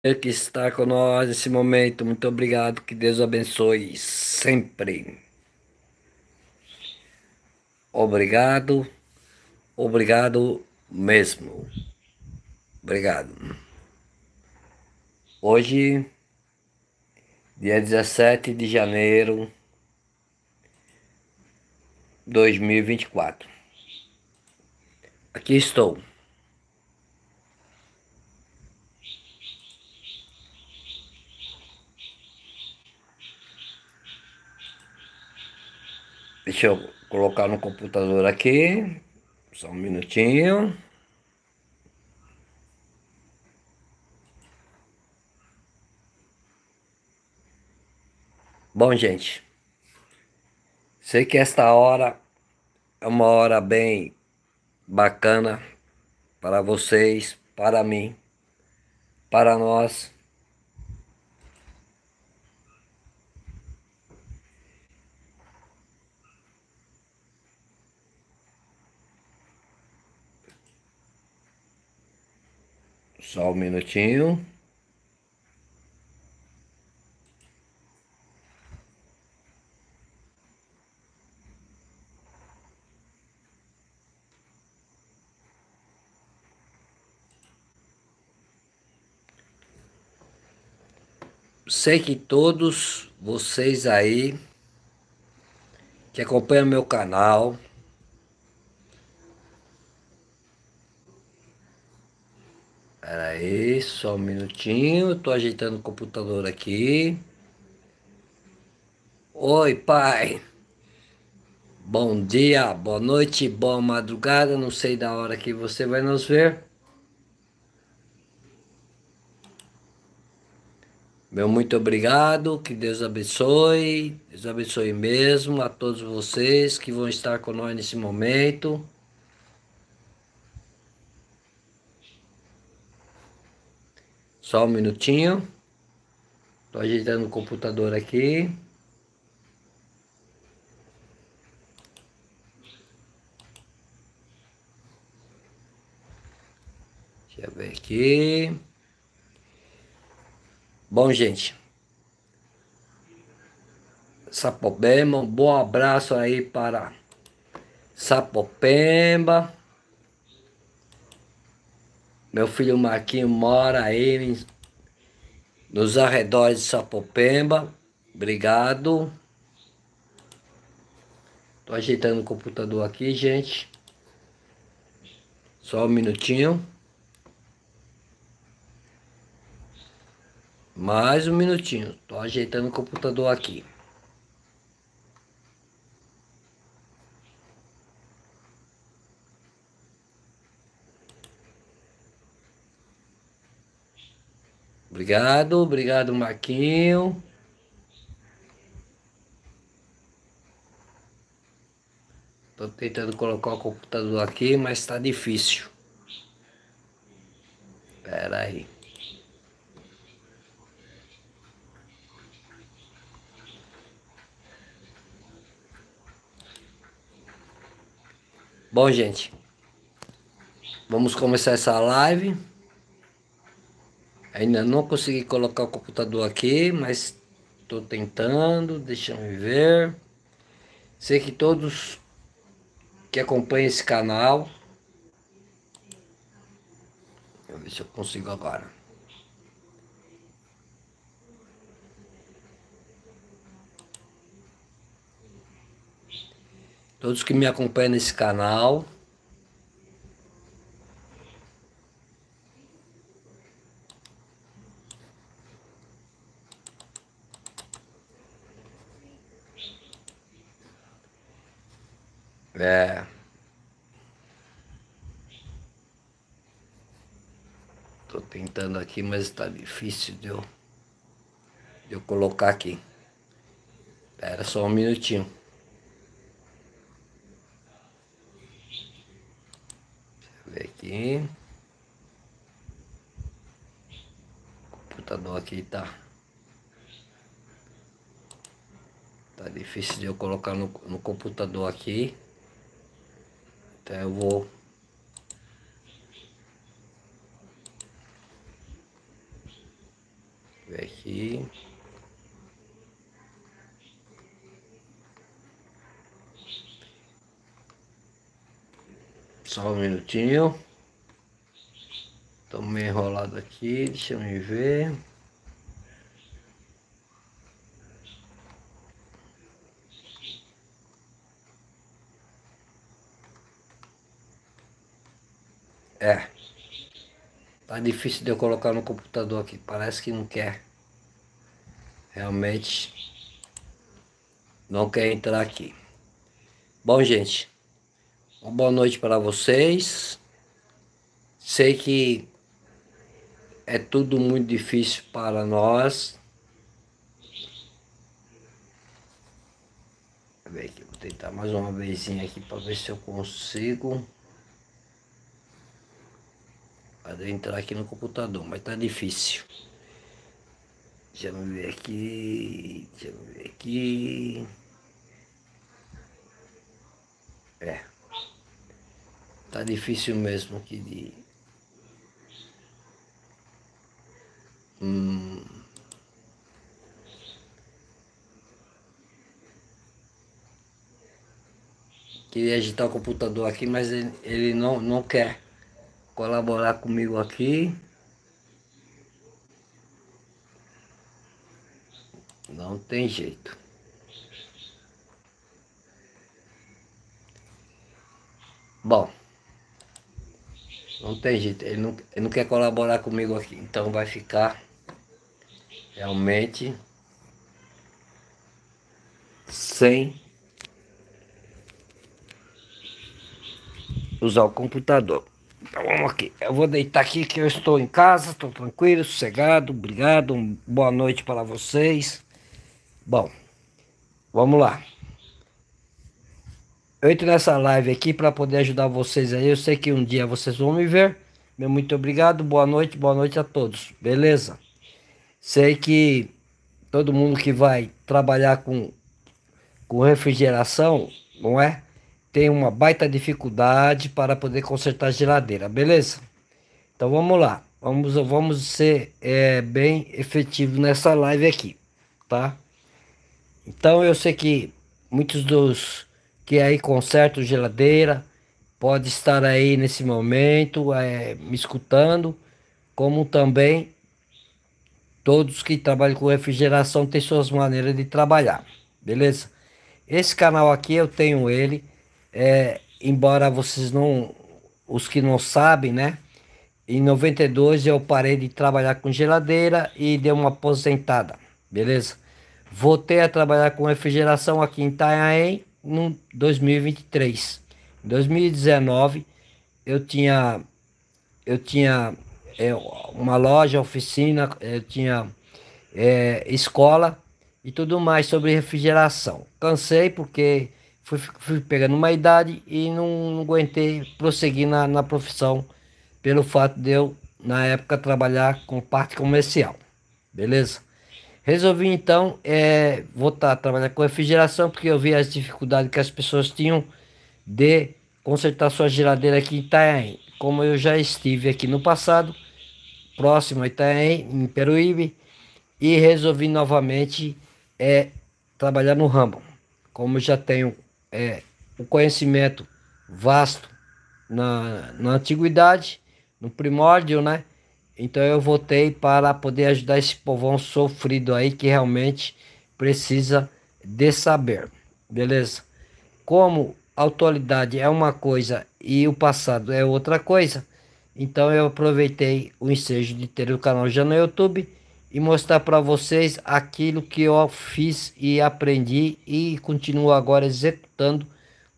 É que está conosco nesse momento. Muito obrigado, que Deus abençoe sempre. Obrigado, obrigado mesmo. Obrigado. Hoje, dia 17 de janeiro de 2024. Aqui estou. Deixa eu colocar no computador aqui. Só um minutinho. Bom, gente, sei que esta hora é uma hora bem bacana para vocês, para mim, para nós. Só um minutinho. Sei que todos vocês aí que acompanham meu canal Pera aí, só um minutinho, tô ajeitando o computador aqui. Oi, pai. Bom dia, boa noite, boa madrugada, não sei da hora que você vai nos ver. Meu muito obrigado, que Deus abençoe, Deus abençoe mesmo a todos vocês que vão estar conosco nesse momento. Só um minutinho. Tô ajeitando o computador aqui. Deixa eu ver aqui. Bom, gente. Sapopemba, um bom abraço aí para Sapopemba. Meu filho Marquinho mora aí nos arredores de Sapopemba. Obrigado. Tô ajeitando o computador aqui, gente. Só um minutinho. Mais um minutinho. Tô ajeitando o computador aqui. Obrigado, obrigado, Marquinho. Estou tentando colocar o computador aqui, mas está difícil. Espera aí. Bom, gente, vamos começar essa live. Ainda não consegui colocar o computador aqui, mas estou tentando, deixa eu ver. Sei que todos que acompanham esse canal. Deixa eu ver se eu consigo agora. Todos que me acompanham nesse canal. É. Tô tentando aqui, mas está difícil de eu, de eu colocar aqui. Era só um minutinho. Deixa eu ver aqui. O computador aqui tá. Tá difícil de eu colocar no, no computador aqui. Então eu vou ver aqui. Só um minutinho. tô meio enrolado aqui, deixa eu me ver. É. Tá difícil de eu colocar no computador aqui. Parece que não quer. Realmente não quer entrar aqui. Bom, gente, uma boa noite para vocês. Sei que é tudo muito difícil para nós. aqui, vou tentar mais uma vez aqui para ver se eu consigo entrar aqui no computador, mas tá difícil. Deixa eu ver aqui. Deixa eu ver aqui. É. Tá difícil mesmo aqui de. Hum. Queria agitar o computador aqui, mas ele, ele não, não quer colaborar comigo aqui. Não tem jeito. Bom, não tem jeito, ele não, ele não quer colaborar comigo aqui, então vai ficar realmente sem usar o computador. Então vamos aqui. Eu vou deitar aqui que eu estou em casa, estou tranquilo, sossegado. Obrigado, boa noite para vocês. Bom, vamos lá. Eu entro nessa live aqui para poder ajudar vocês aí. Eu sei que um dia vocês vão me ver. Meu muito obrigado, boa noite, boa noite a todos. Beleza? Sei que todo mundo que vai trabalhar com, com refrigeração, não é? tem uma baita dificuldade para poder consertar a geladeira, beleza? Então vamos lá, vamos, vamos ser é, bem efetivo nessa live aqui, tá? Então eu sei que muitos dos que aí consertam geladeira pode estar aí nesse momento é, me escutando, como também todos que trabalham com refrigeração têm suas maneiras de trabalhar, beleza? Esse canal aqui eu tenho ele é, embora vocês não, os que não sabem, né? Em 92 eu parei de trabalhar com geladeira e dei uma aposentada, beleza? Voltei a trabalhar com refrigeração aqui em Itanhaém em 2023. Em 2019 eu tinha eu tinha é, uma loja, oficina, é, eu tinha é, escola e tudo mais sobre refrigeração. Cansei porque fui, fui pegando uma idade e não, não aguentei prosseguir na, na profissão pelo fato de eu, na época, trabalhar com parte comercial. Beleza? Resolvi então é, voltar a trabalhar com refrigeração, porque eu vi as dificuldades que as pessoas tinham de consertar sua geladeira aqui em Itanhaém. Como eu já estive aqui no passado, próximo a Itanhaém, em Peruíbe, e resolvi novamente é, trabalhar no ramo. Como já tenho é, o conhecimento vasto na, na antiguidade, no primórdio, né? Então eu votei para poder ajudar esse povão sofrido aí que realmente precisa de saber, beleza? Como a atualidade é uma coisa e o passado é outra coisa, então eu aproveitei o ensejo de ter o canal já no YouTube e mostrar para vocês aquilo que eu fiz e aprendi e continuo agora executando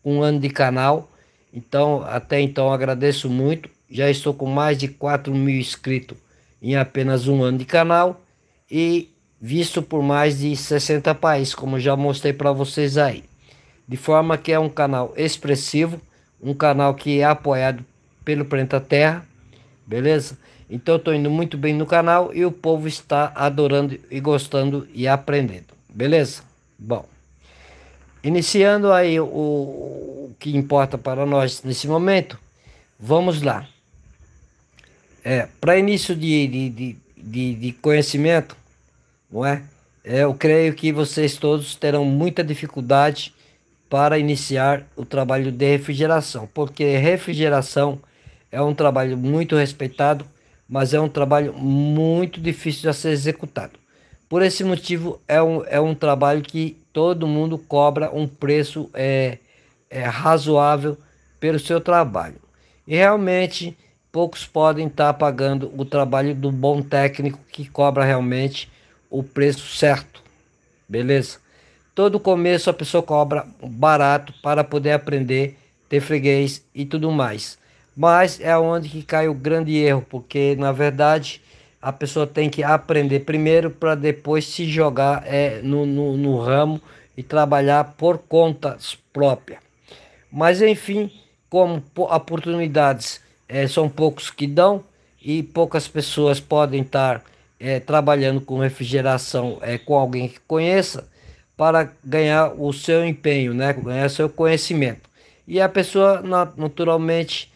um ano de canal. Então, até então agradeço muito. Já estou com mais de 4 mil inscritos em apenas um ano de canal e visto por mais de 60 países, como já mostrei para vocês aí. De forma que é um canal expressivo, um canal que é apoiado pelo Planeta Terra Beleza? Então eu tô indo muito bem no canal e o povo está adorando e gostando e aprendendo. Beleza? Bom. Iniciando aí o, o que importa para nós nesse momento, vamos lá. É, para início de, de, de, de, de conhecimento, não é? é eu creio que vocês todos terão muita dificuldade para iniciar o trabalho de refrigeração, porque refrigeração é um trabalho muito respeitado, mas é um trabalho muito difícil de ser executado. Por esse motivo, é um, é um trabalho que todo mundo cobra um preço é, é razoável pelo seu trabalho. E realmente, poucos podem estar pagando o trabalho do bom técnico que cobra realmente o preço certo. Beleza? Todo começo a pessoa cobra barato para poder aprender, ter freguês e tudo mais mas é onde que cai o grande erro, porque na verdade a pessoa tem que aprender primeiro para depois se jogar é, no, no, no ramo e trabalhar por conta própria. Mas enfim, como oportunidades é, são poucos que dão e poucas pessoas podem estar é, trabalhando com refrigeração é, com alguém que conheça para ganhar o seu empenho, né? ganhar seu conhecimento. E a pessoa naturalmente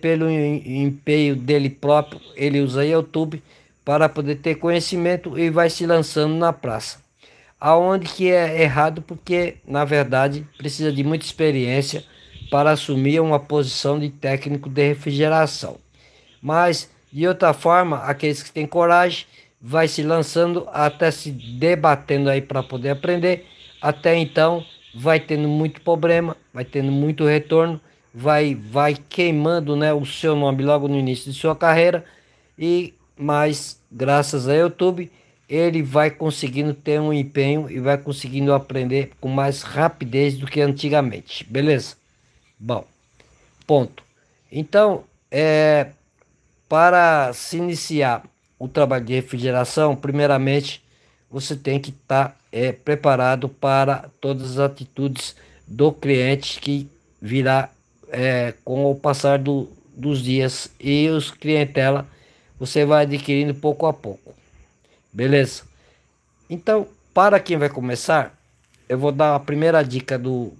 pelo empenho dele próprio, ele usa YouTube para poder ter conhecimento e vai se lançando na praça. Aonde que é errado porque, na verdade, precisa de muita experiência para assumir uma posição de técnico de refrigeração. Mas, de outra forma, aqueles que têm coragem vai se lançando até se debatendo aí para poder aprender. Até então, vai tendo muito problema, vai tendo muito retorno vai vai queimando né, o seu nome logo no início de sua carreira e mais graças ao YouTube ele vai conseguindo ter um empenho e vai conseguindo aprender com mais rapidez do que antigamente, beleza? Bom, ponto. Então, é, para se iniciar o trabalho de refrigeração, primeiramente você tem que estar tá, é, preparado para todas as atitudes do cliente que virá é, com o passar do, dos dias e os clientela você vai adquirindo pouco a pouco. Beleza? Então, para quem vai começar, eu vou dar a primeira dica do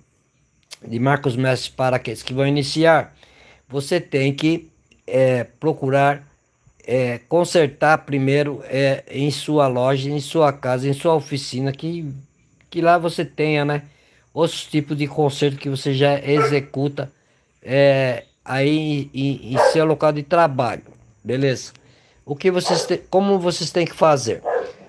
de Marcos Mestre para aqueles que vão iniciar. Você tem que é, procurar é, consertar primeiro é, em sua loja, em sua casa, em sua oficina, que, que lá você tenha né, os tipos de conserto que você já executa é, aí em, em seu local de trabalho, beleza? O que vocês te, como vocês têm que fazer?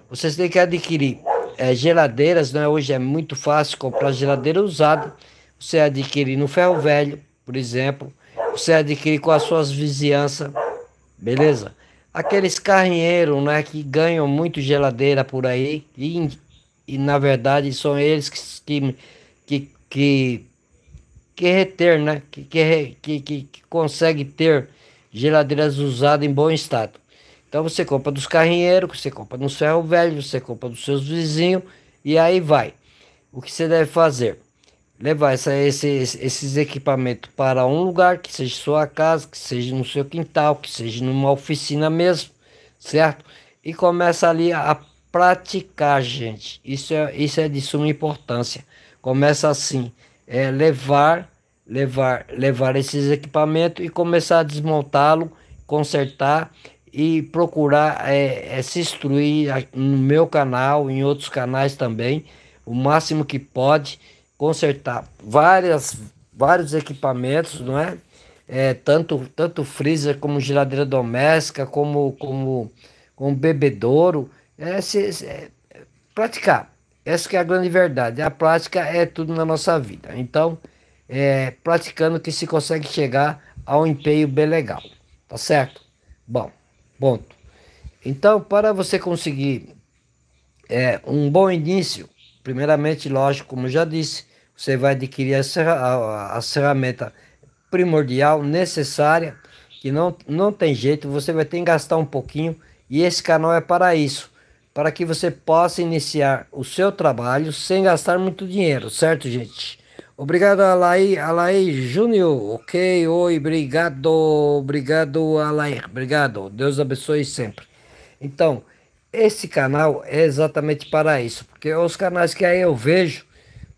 Vocês têm que adquirir é, geladeiras, né? Hoje é muito fácil comprar geladeira usada. Você adquirir no ferro velho, por exemplo. Você adquirir com as suas vizinhanças, beleza? Aqueles carrinheiros, né? Que ganham muito geladeira por aí e, e na verdade são eles que, que, que que reter, né? Que, que, que, que consegue ter geladeiras usadas em bom estado. Então você compra dos carrinheiros, você compra dos ferro velho, você compra dos seus vizinhos e aí vai. O que você deve fazer? Levar essa, esse, esses equipamentos para um lugar, que seja sua casa, que seja no seu quintal, que seja numa oficina mesmo, certo? E começa ali a praticar, gente. Isso é, isso é de suma importância. Começa assim é, levar, levar, levar esses equipamentos e começar a desmontá-lo, consertar e procurar é, é, se instruir no meu canal, em outros canais também, o máximo que pode, consertar várias, vários equipamentos, não é? é tanto, tanto freezer como geladeira doméstica, como, como, como bebedouro, é, se, é, praticar. Essa que é a grande verdade. A prática é tudo na nossa vida. Então, é praticando que se consegue chegar ao empenho bem legal. Tá certo? Bom, ponto. Então, para você conseguir é, um bom início, primeiramente, lógico, como já disse, você vai adquirir a, ferramenta primordial, necessária, que não, não tem jeito, você vai ter que gastar um pouquinho, e esse canal é para isso para que você possa iniciar o seu trabalho sem gastar muito dinheiro, certo, gente? Obrigado, Alaí, Alaí Júnior. Ok, oi, obrigado, obrigado, Alaí, obrigado. Deus abençoe sempre. Então, esse canal é exatamente para isso, porque os canais que aí eu vejo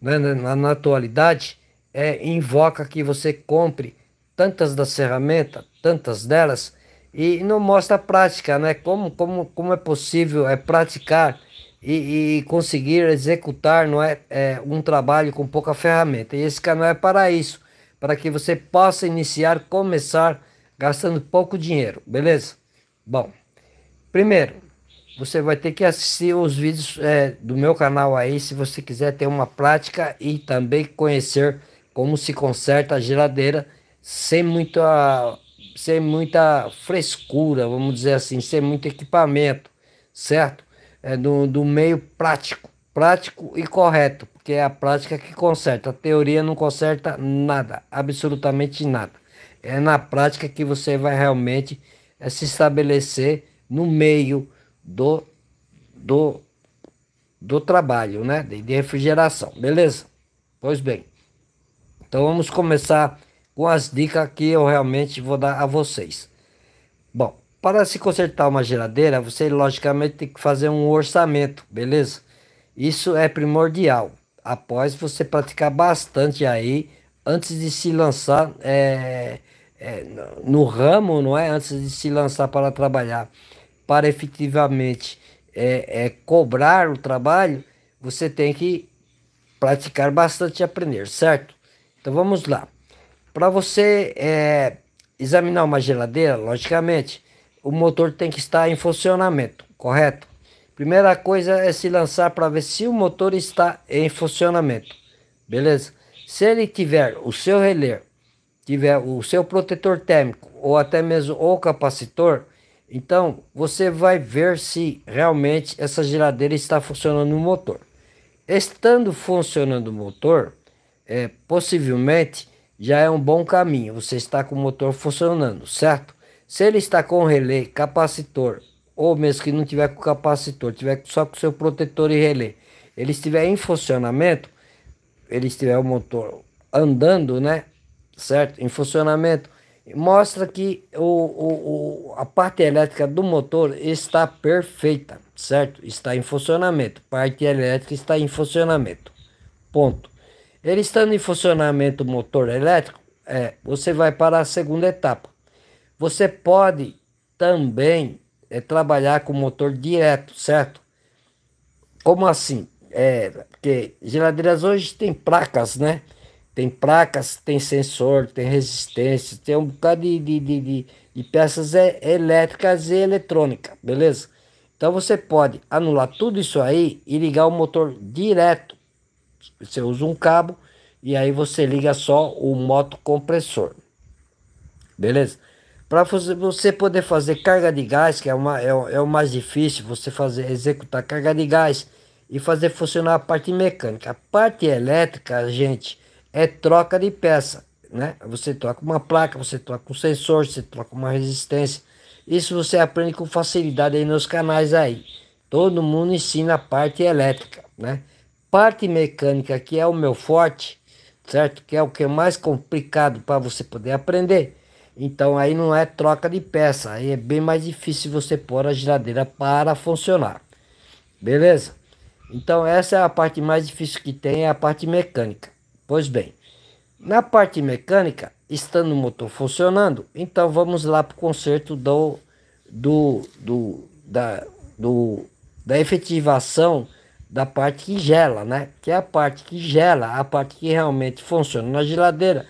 né, na, na atualidade é, invoca que você compre tantas das ferramentas, tantas delas, e não mostra a prática, né? Como, como, como é possível é, praticar e, e conseguir executar não é, é, um trabalho com pouca ferramenta. E esse canal é para isso, para que você possa iniciar, começar gastando pouco dinheiro, beleza? Bom, primeiro, você vai ter que assistir os vídeos é, do meu canal aí, se você quiser ter uma prática e também conhecer como se conserta a geladeira sem muita sem muita frescura, vamos dizer assim, sem muito equipamento, certo? É do, do meio prático, prático e correto, porque é a prática que conserta. A teoria não conserta nada, absolutamente nada. É na prática que você vai realmente é, se estabelecer no meio do, do, do trabalho, né? De, de refrigeração, beleza? Pois bem, então vamos começar com as dicas que eu realmente vou dar a vocês. Bom, para se consertar uma geladeira, você logicamente tem que fazer um orçamento, beleza? Isso é primordial. Após você praticar bastante aí, antes de se lançar é, é, no ramo, não é? Antes de se lançar para trabalhar, para efetivamente é, é cobrar o trabalho, você tem que praticar bastante e aprender, certo? Então vamos lá. Para você é, examinar uma geladeira, logicamente, o motor tem que estar em funcionamento, correto? Primeira coisa é se lançar para ver se o motor está em funcionamento, beleza? Se ele tiver o seu relé, tiver o seu protetor térmico ou até mesmo o capacitor, então você vai ver se realmente essa geladeira está funcionando no motor. Estando funcionando o motor, é, possivelmente já é um bom caminho. Você está com o motor funcionando, certo? Se ele está com relé, capacitor, ou mesmo que não tiver com capacitor, tiver só com seu protetor e relé, ele estiver em funcionamento, ele estiver o motor andando, né? Certo? Em funcionamento, mostra que o, o, o, a parte elétrica do motor está perfeita, certo? Está em funcionamento. Parte elétrica está em funcionamento. Ponto. Ele estando em funcionamento o motor elétrico, é, você vai para a segunda etapa. Você pode também é, trabalhar com motor direto, certo? Como assim? É, porque geladeiras hoje tem placas, né? Tem placas, tem sensor, tem resistência, tem um bocado de, de, de, de peças é, elétricas e eletrônicas, beleza? Então você pode anular tudo isso aí e ligar o motor direto você usa um cabo e aí você liga só o motocompressor. Beleza? Para você poder fazer carga de gás, que é, uma, é, é, o mais difícil, você fazer executar carga de gás e fazer funcionar a parte mecânica. A parte elétrica, gente, é troca de peça, né? Você troca uma placa, você troca um sensor, você troca uma resistência. Isso você aprende com facilidade aí nos canais aí. Todo mundo ensina a parte elétrica, né? parte mecânica, que é o meu forte, certo? Que é o que é mais complicado para você poder aprender. Então aí não é troca de peça, aí é bem mais difícil você pôr a geladeira para funcionar. Beleza? Então essa é a parte mais difícil que tem, é a parte mecânica. Pois bem, na parte mecânica, estando o motor funcionando, então vamos lá para o conserto do, do, do, da, do, da efetivação da parte que gela, né? Que é a parte que gela, a parte que realmente funciona na geladeira,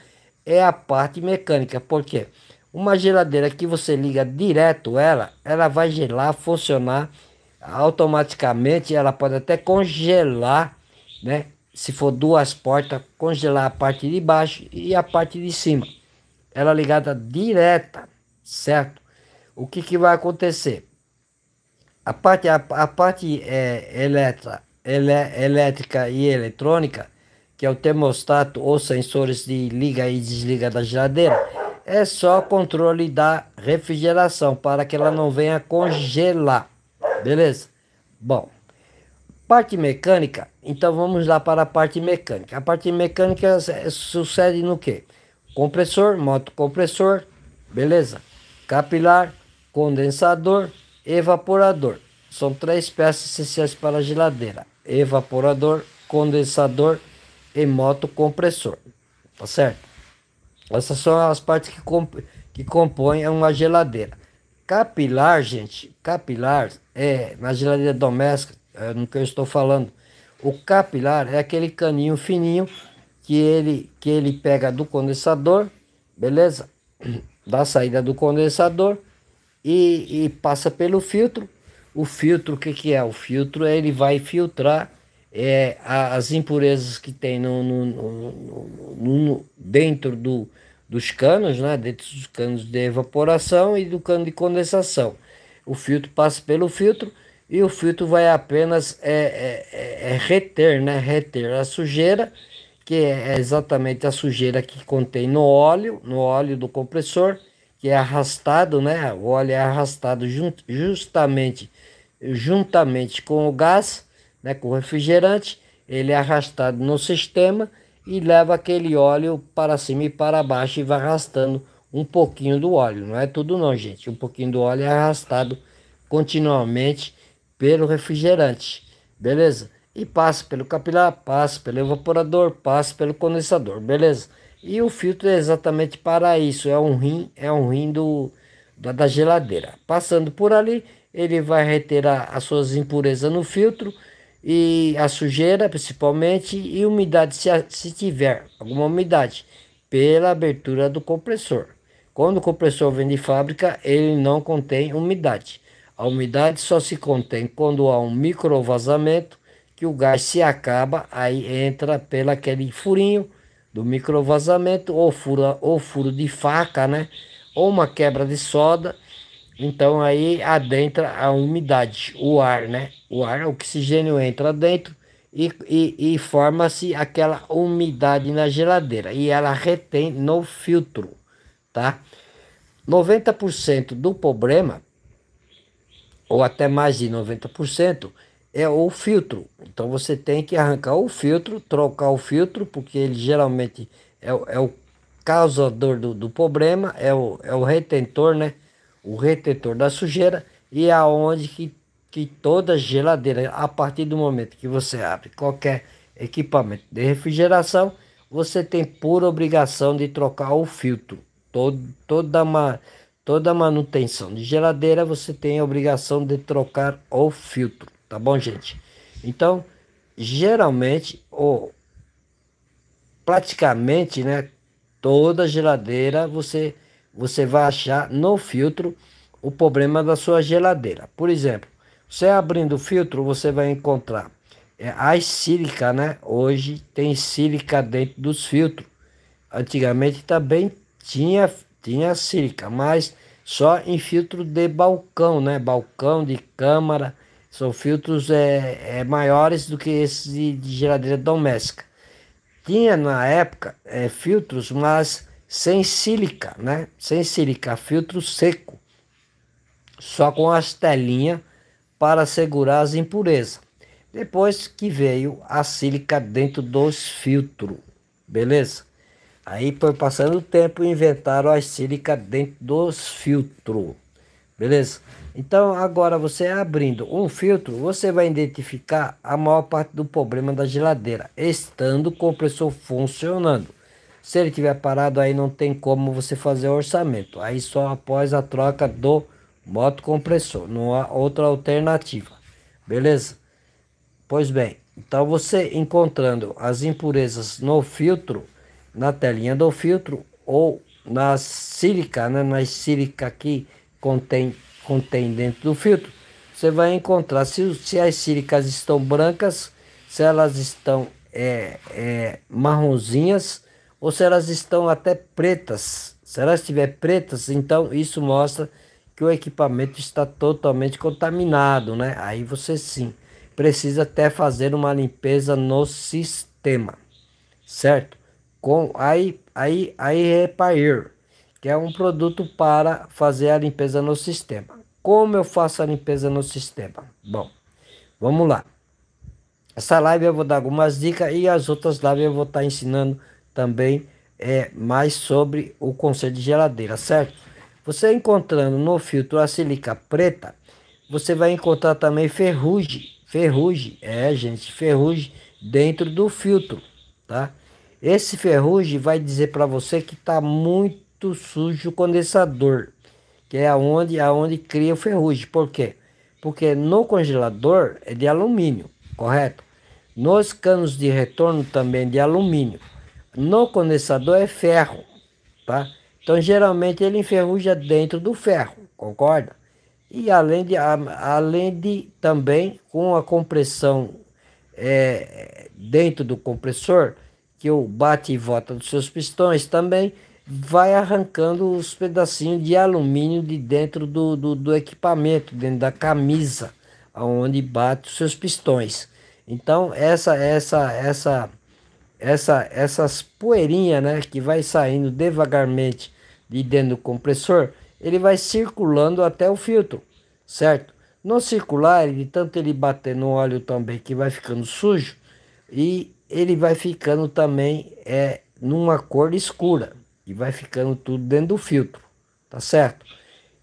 é a parte mecânica. porque Uma geladeira que você liga direto ela, ela vai gelar, funcionar automaticamente, ela pode até congelar, né? Se for duas portas, congelar a parte de baixo e a parte de cima. Ela é ligada direta, certo? O que, que vai acontecer? A parte, a, a parte é, elétrica elétrica e eletrônica, que é o termostato ou sensores de liga e desliga da geladeira, é só controle da refrigeração para que ela não venha congelar. Beleza? Bom, parte mecânica, então vamos lá para a parte mecânica. A parte mecânica sucede no que? Compressor, motocompressor, beleza? Capilar, condensador, evaporador. São três peças essenciais para a geladeira evaporador, condensador e motocompressor, tá certo? Essas são as partes que, comp que compõem uma geladeira. Capilar, gente, capilar é na geladeira doméstica, é no que eu estou falando. O capilar é aquele caninho fininho que ele, que ele pega do condensador, beleza? Da saída do condensador e, e passa pelo filtro o filtro, o que, que é? O filtro é, ele vai filtrar é, as impurezas que tem no, no, no, dentro do, dos canos, né? dentro dos canos de evaporação e do cano de condensação. O filtro passa pelo filtro e o filtro vai apenas é, é, é, é reter, né? reter a sujeira, que é, é exatamente a sujeira que contém no óleo, no óleo do compressor, que é arrastado, né? o óleo é arrastado justamente juntamente com o gás, né, com o refrigerante, ele é arrastado no sistema e leva aquele óleo para cima e para baixo e vai arrastando um pouquinho do óleo. Não é tudo não, gente. Um pouquinho do óleo é arrastado continuamente pelo refrigerante. Beleza? E passa pelo capilar, passa pelo evaporador, passa pelo condensador, beleza? E o filtro é exatamente para isso, é um rim, é um rim do da, da geladeira. Passando por ali, ele vai reter as suas impurezas no filtro e a sujeira principalmente e umidade se, se tiver alguma umidade pela abertura do compressor. Quando o compressor vem de fábrica, ele não contém umidade. A umidade só se contém quando há um micro vazamento que o gás se acaba, aí entra pelo aquele furinho do vazamento ou, fura, ou furo de faca, né? Ou uma quebra de soda, então aí adentra a umidade, o ar, né? O ar, o oxigênio entra dentro e, e, e forma-se aquela umidade na geladeira e ela retém no filtro, tá? 90% do problema, ou até mais de 90%, é o filtro. Então você tem que arrancar o filtro, trocar o filtro, porque ele geralmente é, é o causador do, do problema, é o, é o retentor, né? o retentor da sujeira e aonde que, que toda geladeira, a partir do momento que você abre qualquer equipamento de refrigeração, você tem por obrigação de trocar o filtro. Todo, toda, uma, toda manutenção de geladeira você tem a obrigação de trocar o filtro, tá bom, gente? Então, geralmente, ou praticamente, né, toda geladeira você você vai achar no filtro o problema da sua geladeira. Por exemplo, você abrindo o filtro, você vai encontrar é, as sílica, né? Hoje tem sílica dentro dos filtros. Antigamente também tinha, tinha sílica, mas só em filtro de balcão, né? Balcão de câmara. São filtros é, é maiores do que esse de geladeira doméstica. Tinha na época é, filtros, mas sem sílica, né? Sem sílica, filtro seco, só com as telinhas para segurar as impurezas. Depois que veio a sílica dentro dos filtros, beleza? Aí foi passando o tempo inventaram a sílica dentro dos filtros, beleza? Então agora você abrindo um filtro, você vai identificar a maior parte do problema da geladeira, estando o compressor funcionando. Se ele tiver parado, aí não tem como você fazer o orçamento. Aí só após a troca do moto compressor. Não há outra alternativa. Beleza? Pois bem, então você encontrando as impurezas no filtro, na telinha do filtro ou na sílica, né? na sílica que contém, contém dentro do filtro, você vai encontrar se, se as sílicas estão brancas, se elas estão é, é, marronzinhas ou se elas estão até pretas. Se elas estiverem pretas, então isso mostra que o equipamento está totalmente contaminado, né? Aí você sim precisa até fazer uma limpeza no sistema, certo? Com aí aí aí Repair, é que é um produto para fazer a limpeza no sistema. Como eu faço a limpeza no sistema? Bom, vamos lá. Essa live eu vou dar algumas dicas e as outras lives eu vou estar ensinando também é mais sobre o conceito de geladeira, certo? Você encontrando no filtro a sílica preta, você vai encontrar também ferrugem, ferrugem, é gente, ferrugem dentro do filtro, tá? Esse ferrugem vai dizer para você que está muito sujo o condensador, que é aonde, aonde cria o ferrugem. Por quê? Porque no congelador é de alumínio, correto? Nos canos de retorno também é de alumínio no condensador é ferro, tá? Então, geralmente ele enferruja dentro do ferro, concorda? E além de, além de também com a compressão é, dentro do compressor, que o bate e volta dos seus pistões também vai arrancando os pedacinhos de alumínio de dentro do, do, do equipamento, dentro da camisa, aonde bate os seus pistões. Então, essa, essa, essa essa, essas poeirinhas né, que vai saindo devagarmente de dentro do compressor, ele vai circulando até o filtro, certo? não circular, de tanto ele bater no óleo também, que vai ficando sujo, e ele vai ficando também é, numa cor escura, e vai ficando tudo dentro do filtro, tá certo?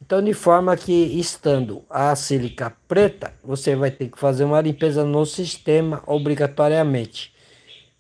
Então, de forma que estando a sílica preta, você vai ter que fazer uma limpeza no sistema obrigatoriamente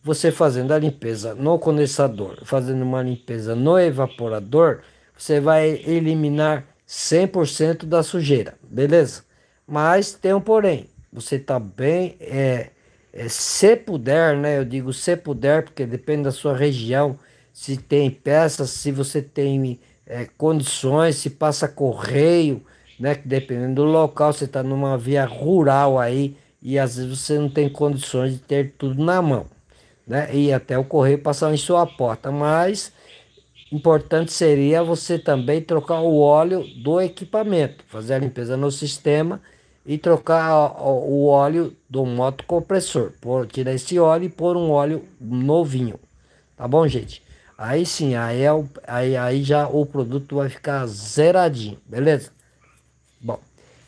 você fazendo a limpeza no condensador, fazendo uma limpeza no evaporador, você vai eliminar 100% da sujeira, beleza? Mas tem um porém, você também, tá é, é, se puder, né? Eu digo se puder, porque depende da sua região, se tem peças, se você tem é, condições, se passa correio, né? Que dependendo do local, você está numa via rural aí e às vezes você não tem condições de ter tudo na mão né, E até o correio passar em sua porta, mas importante seria você também trocar o óleo do equipamento, fazer a limpeza no sistema e trocar o óleo do motocompressor, por, tirar esse óleo e pôr um óleo novinho, tá bom, gente? Aí sim, aí, é o, aí, aí já o produto vai ficar zeradinho, beleza? Bom,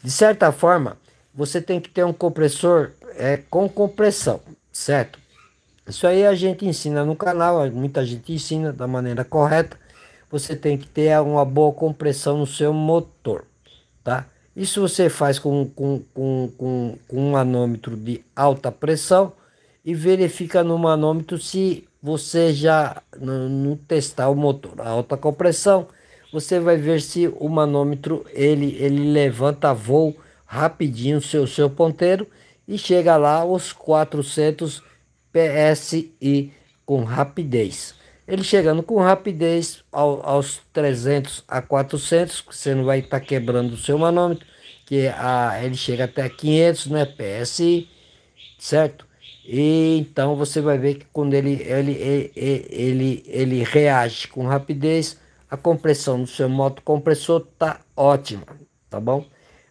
de certa forma, você tem que ter um compressor é, com compressão, certo? Isso aí a gente ensina no canal, muita gente ensina da maneira correta. Você tem que ter uma boa compressão no seu motor, tá? Isso você faz com, com, com, com, com um manômetro de alta pressão e verifica no manômetro se você já, no, testar o motor a alta compressão, você vai ver se o manômetro ele, ele levanta voo rapidinho o seu, seu ponteiro e chega lá os 400 e com rapidez. Ele chegando com rapidez ao, aos 300 a 400, você não vai estar tá quebrando o seu manômetro, que a, ele chega até 500, né, PSI, certo? E então você vai ver que quando ele, ele, ele, ele, ele reage com rapidez, a compressão do seu moto compressor tá ótima, tá bom?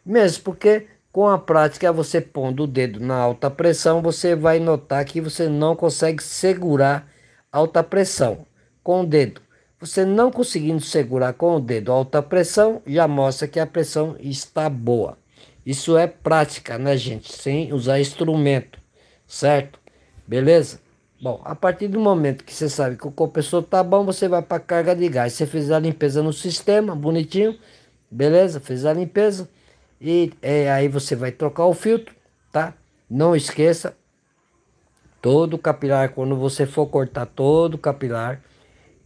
Mesmo porque com a prática, você pondo o dedo na alta pressão, você vai notar que você não consegue segurar alta pressão com o dedo. Você não conseguindo segurar com o dedo alta pressão, já mostra que a pressão está boa. Isso é prática, né, gente? Sem usar instrumento, certo? Beleza? Bom, a partir do momento que você sabe que o compressor tá bom, você vai para carga de gás. Você fez a limpeza no sistema, bonitinho, beleza? Fez a limpeza. E é, aí você vai trocar o filtro, tá? Não esqueça, todo capilar, quando você for cortar todo capilar,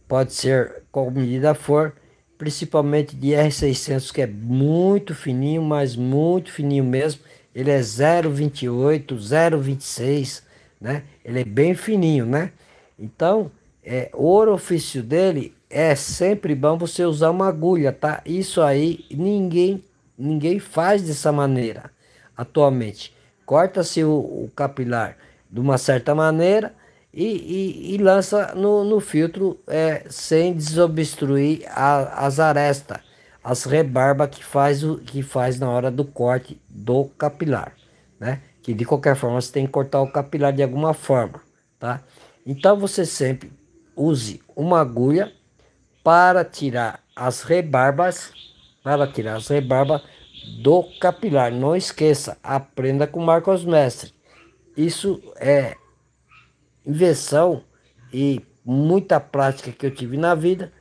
pode ser qual medida for, principalmente de R600, que é muito fininho, mas muito fininho mesmo. Ele é 0,28, 0,26, né? Ele é bem fininho, né? Então, é, o orifício dele é sempre bom você usar uma agulha, tá? Isso aí ninguém ninguém faz dessa maneira atualmente. Corta-se o, o, capilar de uma certa maneira e, e, e lança no, no filtro é, sem desobstruir a, as arestas, as rebarbas que faz, o, que faz na hora do corte do capilar, né? Que de qualquer forma você tem que cortar o capilar de alguma forma, tá? Então você sempre use uma agulha para tirar as rebarbas para tirar as rebarbas do capilar. Não esqueça, aprenda com Marcos Mestre. Isso é invenção e muita prática que eu tive na vida,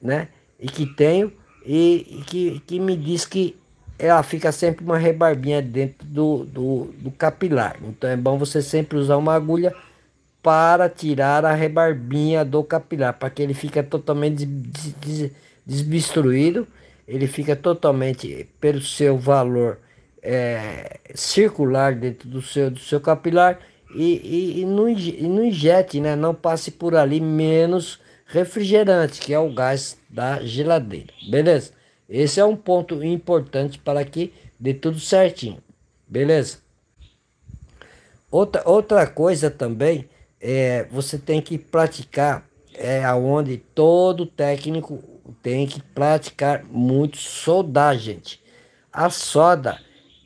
né? E que tenho e, e que, que me diz que ela fica sempre uma rebarbinha dentro do, do, do capilar. Então é bom você sempre usar uma agulha para tirar a rebarbinha do capilar, para que ele fica totalmente des, des, ele fica totalmente pelo seu valor é, circular dentro do seu, do seu capilar e, e, e, não, e não injete, né? não passe por ali menos refrigerante, que é o gás da geladeira. Beleza? Esse é um ponto importante para que dê tudo certinho. Beleza? Outra, outra coisa também é você tem que praticar é aonde todo técnico tem que praticar muito soldar, gente. A soda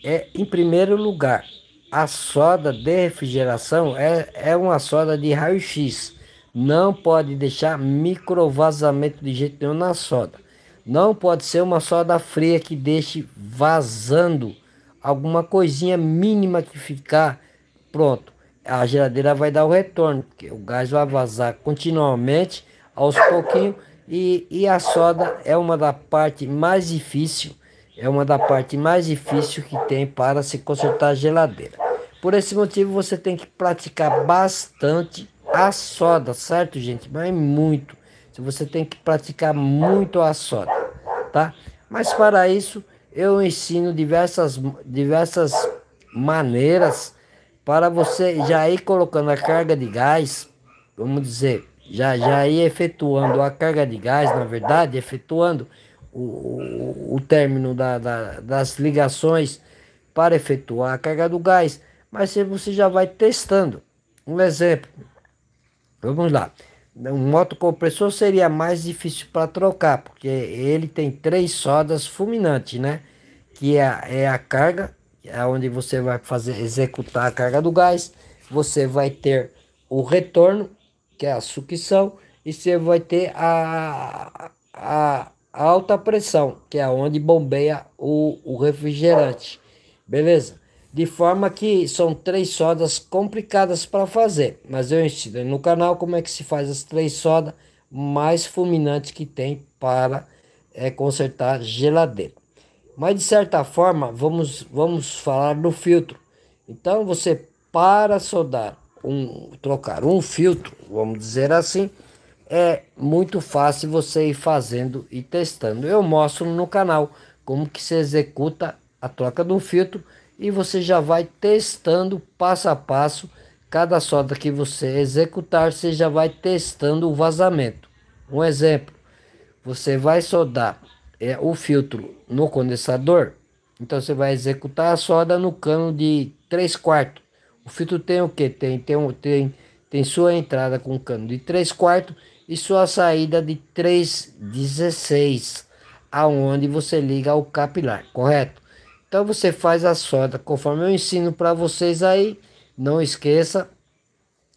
é, em primeiro lugar, a soda de refrigeração é, é uma soda de raio-x. Não pode deixar microvazamento de jeito nenhum na soda. Não pode ser uma soda fria que deixe vazando alguma coisinha mínima que ficar pronto. A geladeira vai dar o retorno, porque o gás vai vazar continuamente aos pouquinhos e, e a soda é uma da parte mais difícil, é uma da parte mais difícil que tem para se consertar a geladeira. Por esse motivo você tem que praticar bastante a soda, certo, gente? Mas muito. Você tem que praticar muito a soda, tá? Mas para isso eu ensino diversas diversas maneiras para você já ir colocando a carga de gás, vamos dizer, já já ia efetuando a carga de gás, na verdade, efetuando o, o, o término da, da, das ligações para efetuar a carga do gás, mas você já vai testando. Um exemplo, vamos lá, um motocompressor seria mais difícil para trocar, porque ele tem três sodas fulminantes, né? Que é a, é a carga, é onde você vai fazer executar a carga do gás, você vai ter o retorno que é a sucção, e você vai ter a, a, alta pressão, que é onde bombeia o, o refrigerante. Beleza? De forma que são três sodas complicadas para fazer, mas eu ensino no canal como é que se faz as três sodas mais fulminantes que tem para é, consertar geladeira. Mas de certa forma, vamos, vamos falar do filtro. Então você para soldar um, trocar um filtro, vamos dizer assim, é muito fácil você ir fazendo e testando. Eu mostro no canal como que se executa a troca do filtro e você já vai testando passo a passo cada solda que você executar você já vai testando o vazamento um exemplo você vai soldar é, o filtro no condensador então você vai executar a solda no cano de 3 quartos o filtro tem o que? Tem, tem, tem, tem sua entrada com cano de 3 quartos e sua saída de 3,16, aonde você liga ao capilar, correto? Então você faz a solda conforme eu ensino para vocês aí. Não esqueça,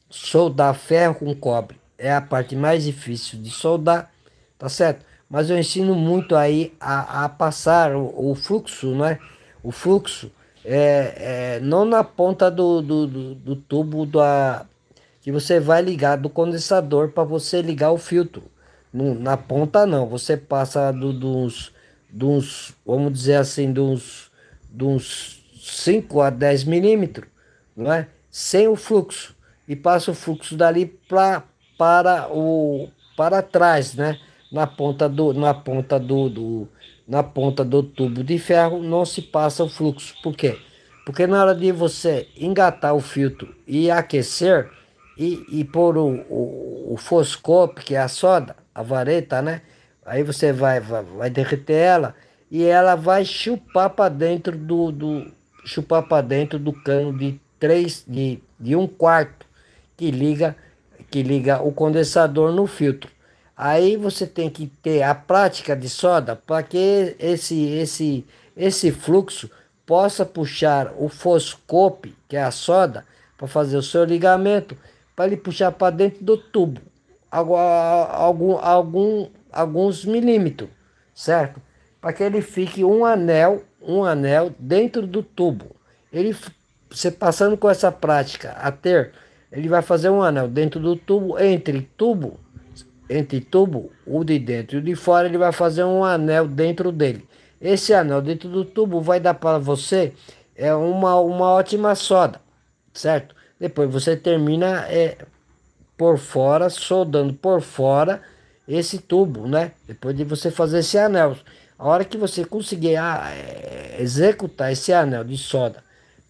soldar ferro com cobre é a parte mais difícil de soldar, tá certo? Mas eu ensino muito aí a, a passar o, o fluxo, né? O fluxo é, é, não na ponta do, do, do, do tubo da, que você vai ligar do condensador para você ligar o filtro. No, na ponta não, você passa do, dos, dos, vamos dizer assim, dos, dos 5 a 10 milímetros, não é? Sem o fluxo. E passa o fluxo dali pra, para o para trás, né? Na ponta do, na ponta do, do na ponta do tubo de ferro não se passa o fluxo. Por quê? Porque na hora de você engatar o filtro e aquecer e, e pôr o, o, o foscope, que é a soda, a vareta, né? Aí você vai, vai, vai derreter ela e ela vai chupar para dentro do, do chupar para dentro do cano de três de, de um quarto que liga que liga o condensador no filtro. Aí você tem que ter a prática de soda para que esse, esse, esse fluxo possa puxar o foscope, que é a soda, para fazer o seu ligamento, para ele puxar para dentro do tubo, algum, algum, alguns milímetros, certo? Para que ele fique um anel, um anel dentro do tubo. Ele, você passando com essa prática a ter, ele vai fazer um anel dentro do tubo, entre tubo entre tubo, o de dentro e o de fora, ele vai fazer um anel dentro dele. Esse anel dentro do tubo vai dar para você é uma, uma ótima soda, certo? Depois você termina é, por fora, soldando por fora esse tubo, né? Depois de você fazer esse anel. A hora que você conseguir ah, é, executar esse anel de soda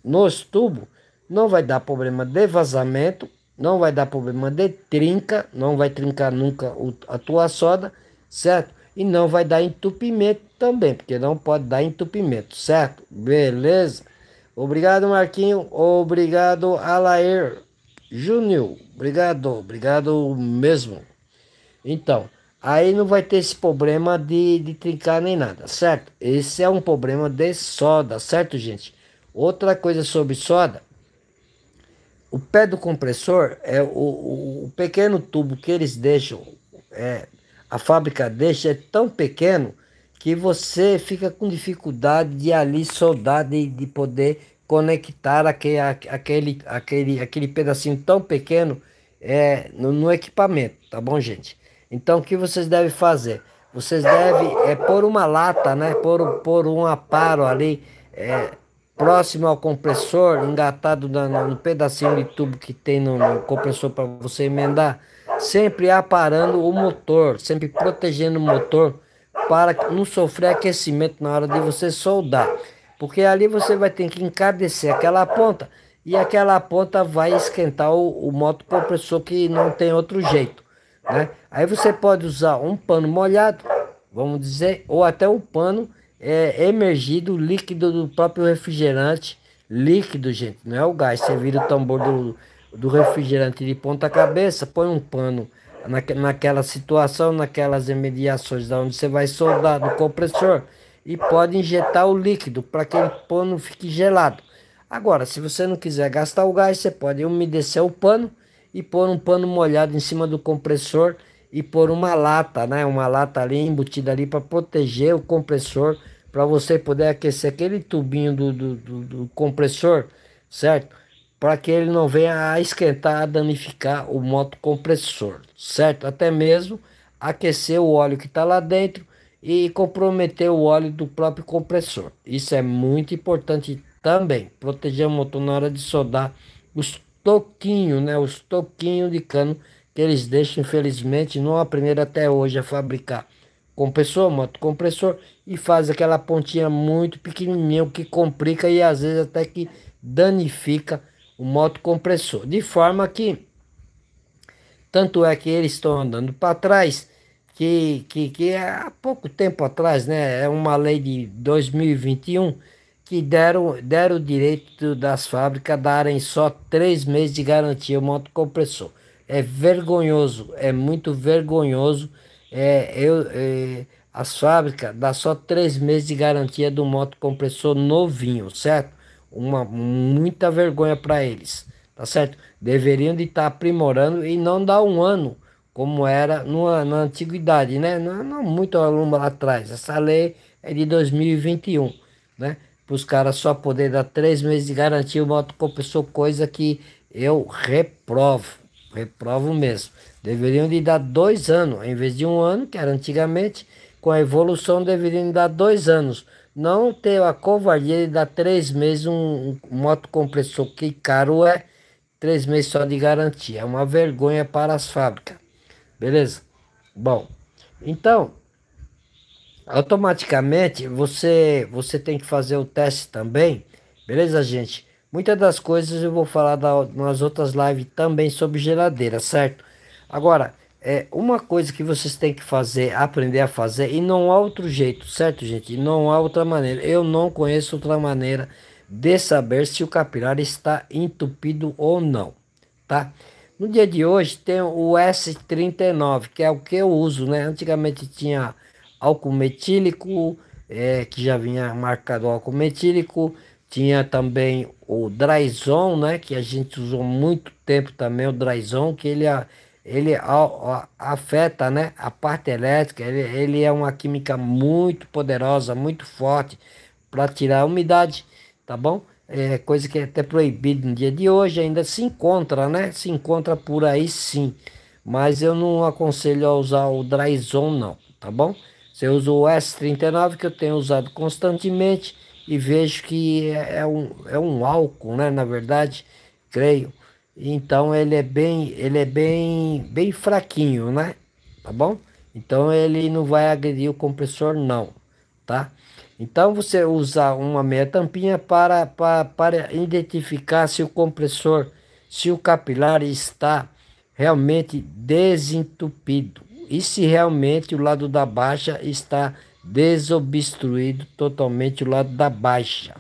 nos tubos, não vai dar problema de vazamento não vai dar problema de trinca, não vai trincar nunca a tua soda, certo? E não vai dar entupimento também, porque não pode dar entupimento, certo? Beleza? Obrigado, Marquinho. Obrigado, Alair Júnior. Obrigado, obrigado mesmo. Então, aí não vai ter esse problema de, de trincar nem nada, certo? Esse é um problema de soda, certo, gente? Outra coisa sobre soda o pé do compressor é o, o, o pequeno tubo que eles deixam, é, a fábrica deixa é tão pequeno que você fica com dificuldade de ali soldar, de, de poder conectar aquele, aquele, aquele, aquele pedacinho tão pequeno é, no, no, equipamento, tá bom, gente? Então, o que vocês devem fazer? Vocês devem é, pôr uma lata, né? Pôr, pôr um aparo ali, é, próximo ao compressor, engatado no, no pedacinho de tubo que tem no, no compressor para você emendar, sempre aparando o motor, sempre protegendo o motor para não sofrer aquecimento na hora de você soldar. Porque ali você vai ter que encadecer aquela ponta e aquela ponta vai esquentar o, o moto compressor que não tem outro jeito. Né? Aí você pode usar um pano molhado, vamos dizer, ou até um pano é emergido líquido do próprio refrigerante. Líquido, gente, não é o gás. Você vira o tambor do, do refrigerante de ponta cabeça, põe um pano na, naquela situação, naquelas imediações da onde você vai soldar do compressor e pode injetar o líquido para que o pano fique gelado. Agora, se você não quiser gastar o gás, você pode umedecer o pano e pôr um pano molhado em cima do compressor e por uma lata, né? Uma lata ali embutida ali para proteger o compressor, para você poder aquecer aquele tubinho do, do, do, do compressor, certo? Para que ele não venha a esquentar, a danificar o compressor, certo? Até mesmo aquecer o óleo que está lá dentro e comprometer o óleo do próprio compressor. Isso é muito importante também. Proteger o motor na hora de soldar os toquinhos, né? Os toquinhos de cano que eles deixam, infelizmente, não aprenderam até hoje a fabricar. Compressor, moto compressor e faz aquela pontinha muito pequenininha, o que complica e às vezes até que danifica o moto compressor. De forma que, tanto é que eles estão andando para trás, que, que, que é há pouco tempo atrás, né, é uma lei de 2021 que deram, deram o direito das fábricas darem só três meses de garantia o moto compressor é vergonhoso, é muito vergonhoso. É, eu, é, as fábricas dá só três meses de garantia do moto compressor novinho, certo? Uma muita vergonha para eles, tá certo? Deveriam de estar tá aprimorando e não dar um ano como era numa, na antiguidade, né? Não, não muito aluno lá atrás. Essa lei é de 2021, né? Para os caras só poder dar três meses de garantia o moto compressor, coisa que eu reprovo reprovo mesmo. Deveriam de dar dois anos, em vez de um ano, que era antigamente. Com a evolução, deveriam dar dois anos. Não ter a covardia de dar três meses um, um motocompressor, que caro é. Três meses só de garantia. É uma vergonha para as fábricas. Beleza? Bom, então, automaticamente você, você tem que fazer o teste também. Beleza, gente? Muitas das coisas eu vou falar da, nas outras lives também sobre geladeira, certo? Agora, é uma coisa que vocês têm que fazer, aprender a fazer, e não há outro jeito, certo, gente? não há outra maneira. Eu não conheço outra maneira de saber se o capilar está entupido ou não, tá? No dia de hoje tem o S39, que é o que eu uso, né? Antigamente tinha álcool metílico, é, que já vinha marcado álcool metílico, tinha também o Dryzon, né, que a gente usou muito tempo também, o Dryzon, que ele, ele afeta né, a parte elétrica, ele, ele é uma química muito poderosa, muito forte para tirar a umidade, tá bom? É coisa que é até proibida no dia de hoje, ainda se encontra, né? Se encontra por aí sim, mas eu não aconselho a usar o Dryzon não, tá bom? Você usa o S39 que eu tenho usado constantemente, e vejo que é, é um, é um álcool, né? Na verdade, creio. Então ele é bem, ele é bem, bem fraquinho, né? Tá bom? Então ele não vai agredir o compressor não, tá? Então você usa uma meia tampinha para, para, para identificar se o compressor, se o capilar está realmente desentupido e se realmente o lado da baixa está desobstruído totalmente o lado da baixa.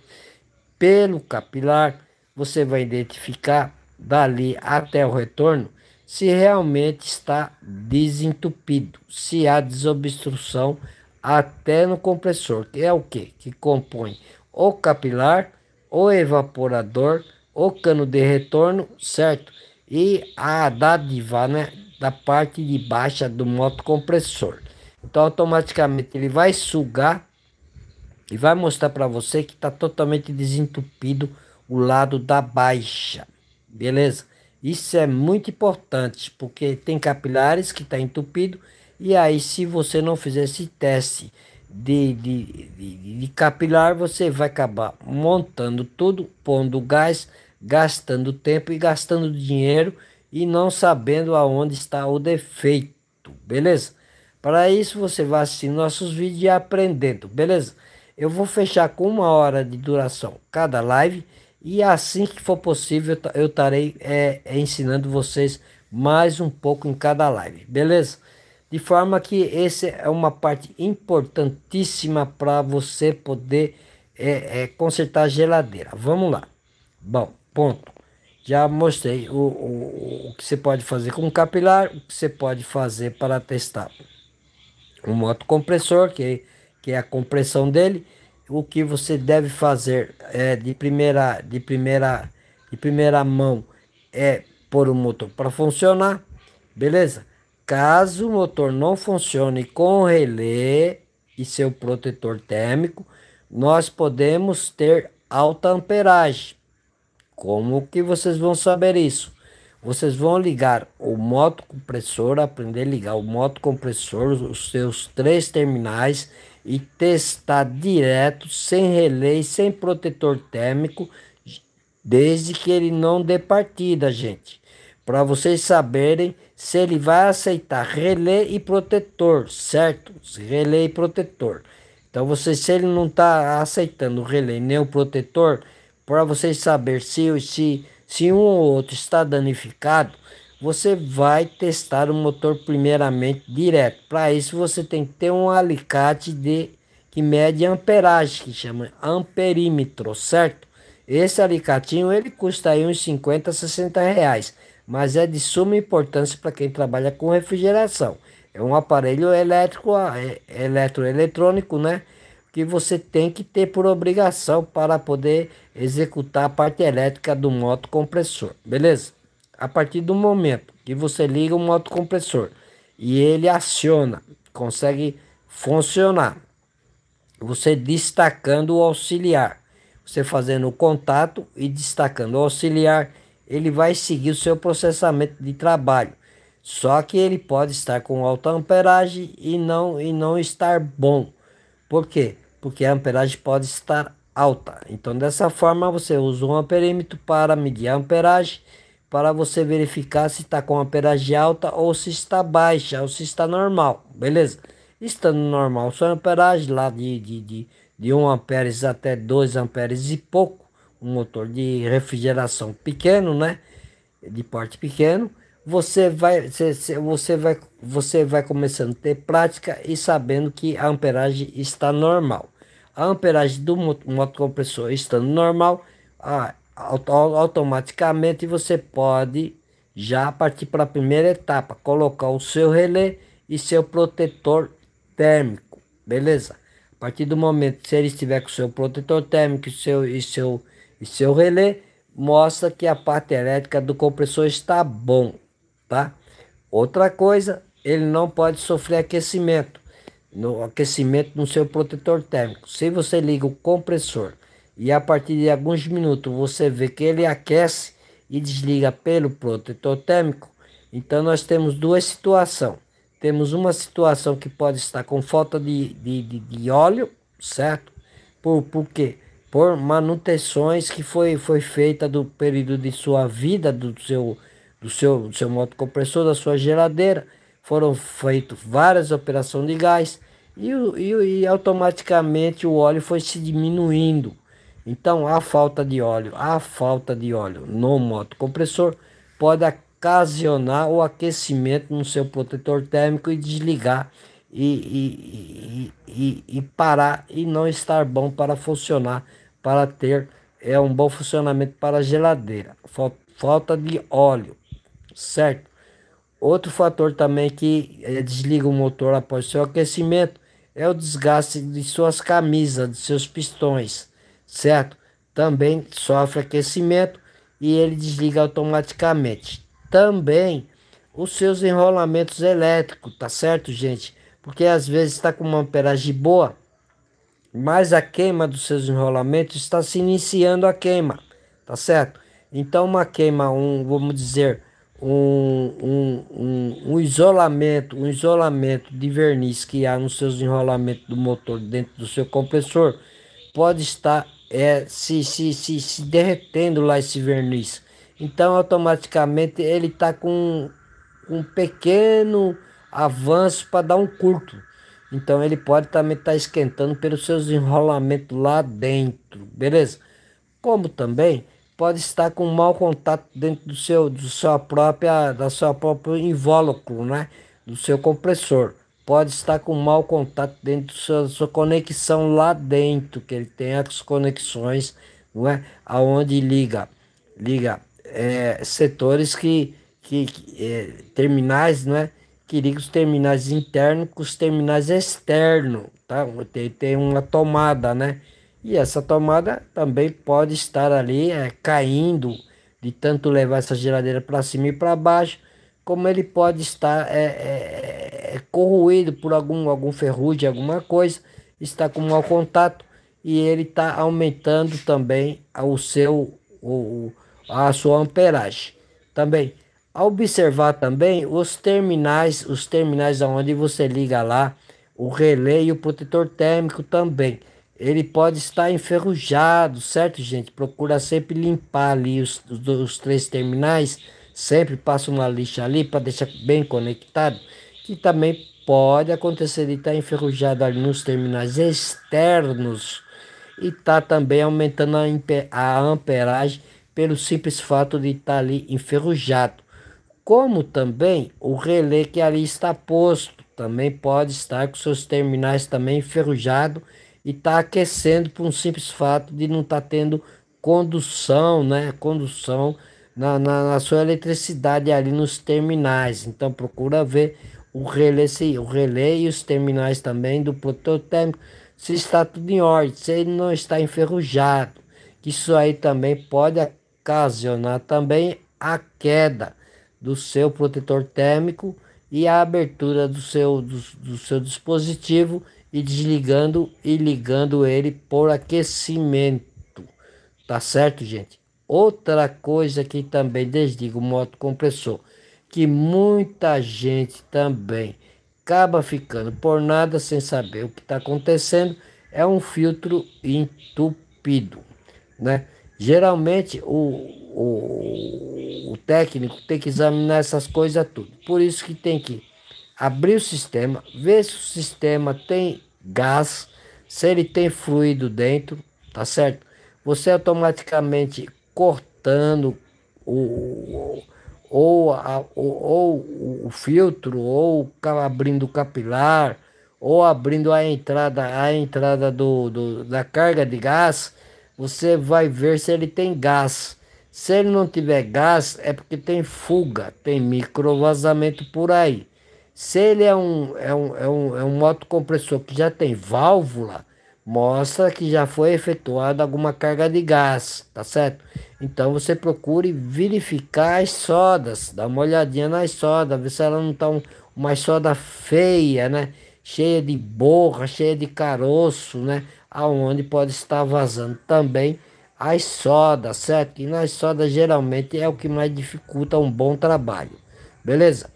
Pelo capilar, você vai identificar dali até o retorno se realmente está desentupido, se há desobstrução até no compressor, que é o que? Que compõe o capilar, o evaporador, o cano de retorno, certo? E a dádiva, né? Da parte de baixa do motocompressor. Então automaticamente ele vai sugar e vai mostrar para você que está totalmente desentupido o lado da baixa, beleza? Isso é muito importante porque tem capilares que está entupido e aí se você não fizer esse teste de, de, de, de capilar, você vai acabar montando tudo, pondo gás, gastando tempo e gastando dinheiro e não sabendo aonde está o defeito, beleza? Para isso, você vai assistir nossos vídeos e aprendendo, beleza? Eu vou fechar com uma hora de duração cada live e assim que for possível eu estarei é, é, ensinando vocês mais um pouco em cada live, beleza? De forma que essa é uma parte importantíssima para você poder é, é, consertar a geladeira. Vamos lá. Bom, ponto. Já mostrei o, o, o que você pode fazer com o capilar, o que você pode fazer para testar um moto compressor, que, é, que é a compressão dele. O que você deve fazer é, de, primeira, de, primeira, de primeira mão é pôr o motor para funcionar, beleza? Caso o motor não funcione com o relé e seu protetor térmico, nós podemos ter alta amperagem. Como que vocês vão saber isso? Vocês vão ligar o moto compressor aprender a ligar o moto compressor os seus três terminais e testar direto, sem relé, sem protetor térmico, desde que ele não dê partida, gente. Para vocês saberem se ele vai aceitar relé e protetor, certo? Relé e protetor. Então, vocês, se ele não está aceitando relé nem o protetor, para vocês saber se, se se um ou outro está danificado, você vai testar o motor primeiramente direto. Para isso você tem que ter um alicate de que mede amperagem, que chama amperímetro, certo? Esse alicatinho ele custa aí uns 50, 60 reais, mas é de suma importância para quem trabalha com refrigeração. É um aparelho elétrico, é, é eletroeletrônico, né? que você tem que ter por obrigação para poder executar a parte elétrica do moto compressor, beleza? A partir do momento que você liga o moto compressor e ele aciona, consegue funcionar, você destacando o auxiliar, você fazendo o contato e destacando o auxiliar, ele vai seguir o seu processamento de trabalho. Só que ele pode estar com alta amperagem e não e não estar bom. Por quê? Porque a amperagem pode estar alta. Então, dessa forma, você usa um amperímetro para medir a amperagem, para você verificar se está com amperagem alta ou se está baixa, ou se está normal, beleza? Estando normal sua amperagem, lá de, de, de, de 1 amperes até 2 amperes e pouco, um motor de refrigeração pequeno, né? De porte pequeno, você vai, você, vai, você vai começando a ter prática e sabendo que a amperagem está normal. A amperagem do motocompressor estando normal, automaticamente você pode já partir para a primeira etapa, colocar o seu relé e seu protetor térmico, beleza? A partir do momento que ele estiver com seu protetor térmico seu, e, seu, e seu relé, mostra que a parte elétrica do compressor está bom, tá? Outra coisa, ele não pode sofrer aquecimento, no aquecimento no seu protetor térmico. Se você liga o compressor e a partir de alguns minutos você vê que ele aquece e desliga pelo protetor térmico, então nós temos duas situações. Temos uma situação que pode estar com falta de, de, de, de óleo, certo? Por, por quê? Por manutenções que foi, foi feita do período de sua vida, do seu do seu, do seu motocompressor, da sua geladeira. Foram feitas várias operações de gás e, e, e automaticamente o óleo foi se diminuindo. Então, a falta de óleo, a falta de óleo no motocompressor pode ocasionar o aquecimento no seu protetor térmico e desligar e, e, e, e, parar e não estar bom para funcionar, para ter é um bom funcionamento para a geladeira. Falta de óleo certo? Outro fator também é que eh, desliga o motor após seu aquecimento é o desgaste de suas camisas, de seus pistões, certo? Também sofre aquecimento e ele desliga automaticamente. Também os seus enrolamentos elétricos, tá certo, gente? Porque às vezes está com uma amperagem boa, mas a queima dos seus enrolamentos está se iniciando a queima, tá certo? Então, uma queima, um, vamos dizer, um, um, um, um, isolamento, um isolamento de verniz que há nos seus enrolamentos do motor dentro do seu compressor, pode estar é, se, se, se, se derretendo lá esse verniz. Então, automaticamente, ele está com um pequeno avanço para dar um curto. Então, ele pode também estar tá esquentando pelos seus enrolamentos lá dentro, beleza? Como também pode estar com mau contato dentro do seu, do sua própria, da sua própria invólucro, né? Do seu compressor. Pode estar com mau contato dentro da sua, sua conexão lá dentro, que ele tem as conexões, não é? Aonde liga, liga é, setores que, que, que é, terminais, não é? Que liga os terminais internos com os terminais externos, tá? Tem, tem uma tomada, né? E essa tomada também pode estar ali é, caindo, de tanto levar essa geladeira para cima e para baixo, como ele pode estar é é, é, é, corroído por algum, algum ferrugem, alguma coisa, está com mau contato e ele está aumentando também o seu, o, a sua amperagem. Também, observar também os terminais, os terminais aonde você liga lá, o relé e o protetor térmico também ele pode estar enferrujado, certo, gente? Procura sempre limpar ali os, os, os três terminais, sempre passa uma lixa ali para deixar bem conectado, que também pode acontecer de estar tá enferrujado ali nos terminais externos e tá também aumentando a, a amperagem pelo simples fato de estar tá ali enferrujado. Como também o relé que ali está posto também pode estar com seus terminais também enferrujados e está aquecendo por um simples fato de não estar tá tendo condução, né? Condução na, na, na, sua eletricidade ali nos terminais. Então procura ver o relé, se, o relé e os terminais também do protetor térmico, se está tudo em ordem, se ele não está enferrujado. Isso aí também pode ocasionar também a queda do seu protetor térmico e a abertura do seu, do, do seu dispositivo e desligando e ligando ele por aquecimento. Tá certo, gente? Outra coisa que também desliga o moto compressor, que muita gente também acaba ficando por nada sem saber o que está acontecendo, é um filtro entupido, né? Geralmente o, o, o técnico tem que examinar essas coisas tudo. Por isso que tem que abrir o sistema, ver se o sistema tem gás, se ele tem fluido dentro, tá certo? Você automaticamente cortando o, ou, a, ou o filtro, ou abrindo o capilar, ou abrindo a entrada, a entrada do, do, da carga de gás, você vai ver se ele tem gás. Se ele não tiver gás, é porque tem fuga, tem vazamento por aí. Se ele é um, é um, é um, é um motocompressor que já tem válvula, mostra que já foi efetuada alguma carga de gás, tá certo? Então você procure verificar as sodas, dá uma olhadinha nas sodas, ver se ela não tá um, uma soda feia, né? Cheia de borra, cheia de caroço, né? Aonde pode estar vazando também as sodas, certo? E nas sodas geralmente é o que mais dificulta um bom trabalho, beleza?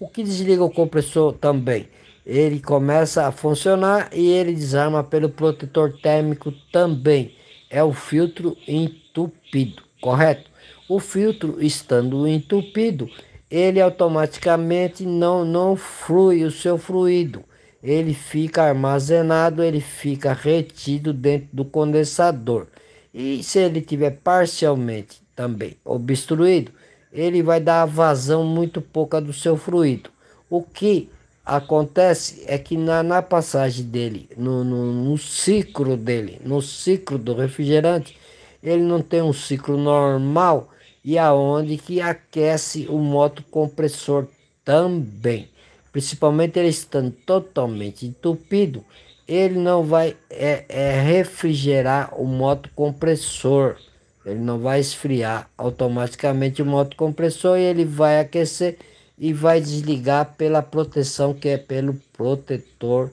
O que desliga o compressor também? Ele começa a funcionar e ele desarma pelo protetor térmico também. É o filtro entupido, correto? O filtro estando entupido, ele automaticamente não, não flui o seu fluido. Ele fica armazenado, ele fica retido dentro do condensador. E se ele tiver parcialmente também obstruído, ele vai dar vazão muito pouca do seu fluido. O que acontece é que na, na passagem dele, no, no, no, ciclo dele, no ciclo do refrigerante, ele não tem um ciclo normal e aonde que aquece o motocompressor também. Principalmente ele estando totalmente entupido, ele não vai é, é refrigerar o motocompressor. compressor ele não vai esfriar automaticamente o moto compressor e ele vai aquecer e vai desligar pela proteção que é pelo protetor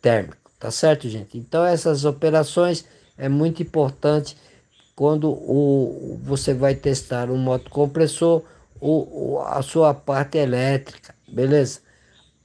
térmico. Tá certo, gente? Então essas operações é muito importante quando o, você vai testar um motocompressor ou, ou a sua parte elétrica, beleza?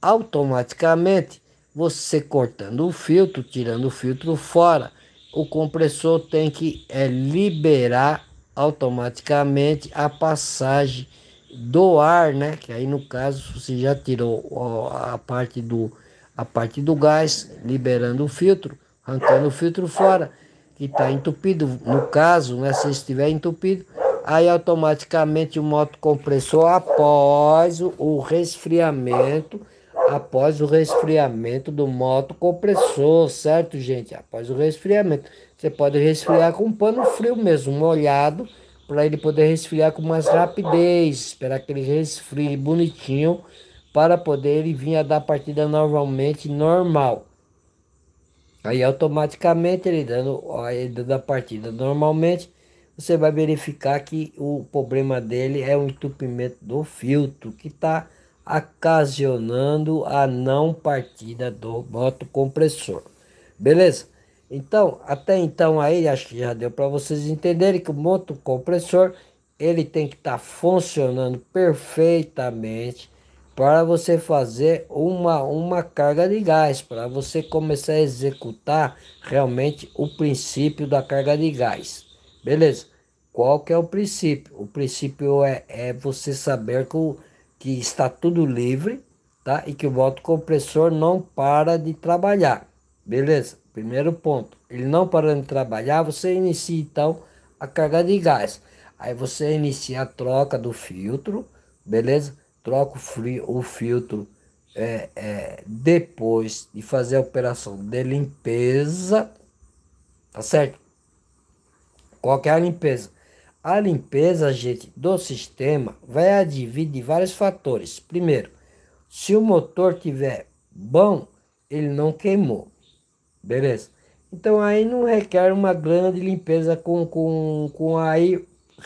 Automaticamente, você cortando o filtro, tirando o filtro fora, o compressor tem que é, liberar automaticamente a passagem do ar, né? Que aí no caso você já tirou ó, a parte do a parte do gás, liberando o filtro, arrancando o filtro fora, que está entupido. No caso, né, se estiver entupido, aí automaticamente o motocompressor, após o, o resfriamento, após o resfriamento do moto compressor, certo, gente? Após o resfriamento. Você pode resfriar com um pano frio mesmo, molhado, para ele poder resfriar com mais rapidez, esperar que ele resfrie bonitinho, para poder ele vir a dar partida normalmente, normal. Aí automaticamente ele dando, ele dando a partida normalmente, você vai verificar que o problema dele é o entupimento do filtro, que está ocasionando a não partida do moto compressor. Beleza? Então, até então aí, acho que já deu para vocês entenderem que o moto compressor, ele tem que estar tá funcionando perfeitamente para você fazer uma, uma carga de gás, para você começar a executar realmente o princípio da carga de gás. Beleza? Qual que é o princípio? O princípio é, é você saber que o que está tudo livre, tá? E que o compressor não para de trabalhar. Beleza? Primeiro ponto. Ele não parando de trabalhar, você inicia então a carga de gás. Aí você inicia a troca do filtro, beleza? Troca o, frio, o filtro é, é, depois de fazer a operação de limpeza, tá certo? Qualquer limpeza a limpeza, gente, do sistema vai advir de vários fatores. Primeiro, se o motor tiver bom, ele não queimou. Beleza? Então aí não requer uma grande limpeza com, com, com aí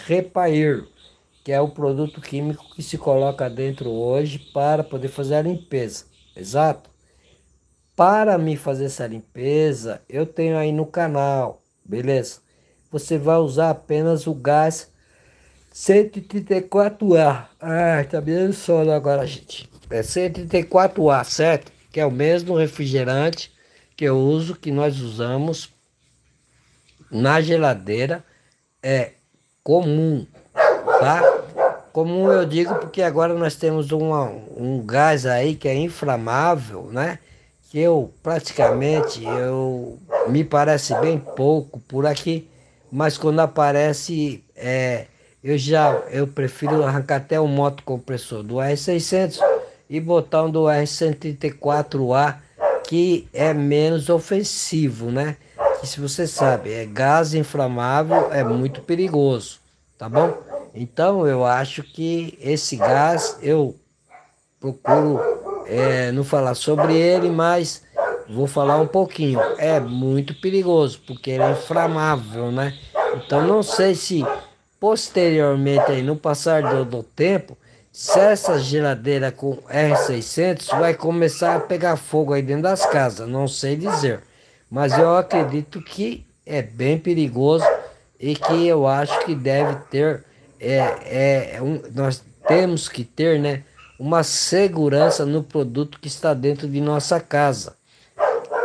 repair, que é o produto químico que se coloca dentro hoje para poder fazer a limpeza. Exato? Para me fazer essa limpeza, eu tenho aí no canal, beleza? você vai usar apenas o gás 134A. Ah, tá me sono agora, gente. É 134A, certo? Que é o mesmo refrigerante que eu uso, que nós usamos na geladeira. É comum, tá? Comum eu digo porque agora nós temos uma, um gás aí que é inflamável, né? Que eu praticamente, eu me parece bem pouco por aqui mas quando aparece, é, eu já eu prefiro arrancar até um moto compressor do R600 e botar um do R134A, que é menos ofensivo, né? Que se você sabe, é gás inflamável, é muito perigoso, tá bom? Então eu acho que esse gás eu procuro é, não falar sobre ele, mas Vou falar um pouquinho. É muito perigoso, porque ele é inflamável, né? Então não sei se posteriormente aí, no passar do, do tempo, se essa geladeira com R600 vai começar a pegar fogo aí dentro das casas, não sei dizer. Mas eu acredito que é bem perigoso e que eu acho que deve ter, é, é, é um, nós temos que ter, né, uma segurança no produto que está dentro de nossa casa